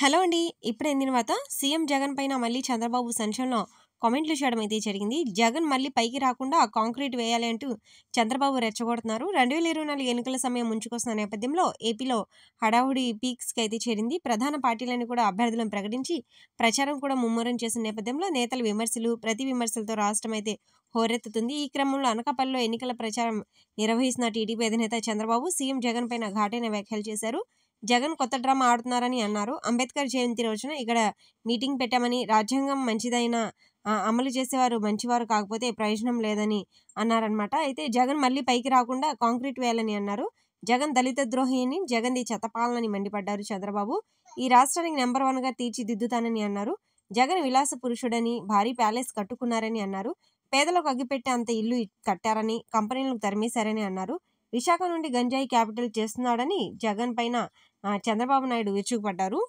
hello అండి ఇప్పుడు అందిన తర్వాత సీఎం జగన్ పైన మళ్ళీ చంద్రబాబు సంచలనం కామెంట్లు చేయడం అయితే జరిగింది జగన్ మళ్ళీ పైకి రాకుండా కాంక్రీట్ వేయాలి అంటూ చంద్రబాబు రెచ్చగొడుతున్నారు రెండు వేల ఇరవై నాలుగు ఎన్నికల సమయం ముంచుకొస్తున్న నేపథ్యంలో ఏపీలో హడావుడి పీక్స్కి అయితే చేరింది ప్రధాన పార్టీలను కూడా అభ్యర్థులను ప్రకటించి ప్రచారం కూడా ముమ్మరం చేసిన నేపథ్యంలో నేతల విమర్శలు ప్రతి విమర్శలతో రాష్ట్రం అయితే హోరెత్తుతుంది ఈ క్రమంలో అనకాపల్లిలో ఎన్నికల ప్రచారం నిర్వహిస్తున్న టీడీపీ అధినేత చంద్రబాబు సీఎం జగన్ పైన ఘాటైన వ్యాఖ్యలు చేశారు జగన్ కొత్త డ్రామా ఆడుతున్నారని అన్నారు అంబేద్కర్ జయంతి రోజున ఇక్కడ మీటింగ్ పెట్టామని రాజ్యాంగం మంచిదైన అమలు చేసేవారు మంచివారు కాకపోతే ప్రయోజనం లేదని అన్నారనమాట అయితే జగన్ మళ్ళీ పైకి రాకుండా కాంక్రీట్ వేయాలని అన్నారు జగన్ దళిత ద్రోహి అని జగన్ చతపాలనని చెత్తపాలనని మండిపడ్డారు చంద్రబాబు ఈ రాష్ట్రానికి నెంబర్ వన్గా తీర్చిదిద్దుతానని అన్నారు జగన్ విలాస పురుషుడని భారీ ప్యాలెస్ కట్టుకున్నారని అన్నారు పేదలకు అగ్గిపెట్టే అంత ఇల్లు కట్టారని కంపెనీలకు తరిమేశారని అన్నారు విశాఖ నుండి గంజాయి క్యాపిటల్ చేస్తున్నాడని జగన్ పైన చంద్రబాబు నాయుడు విరుచుకుపడ్డారు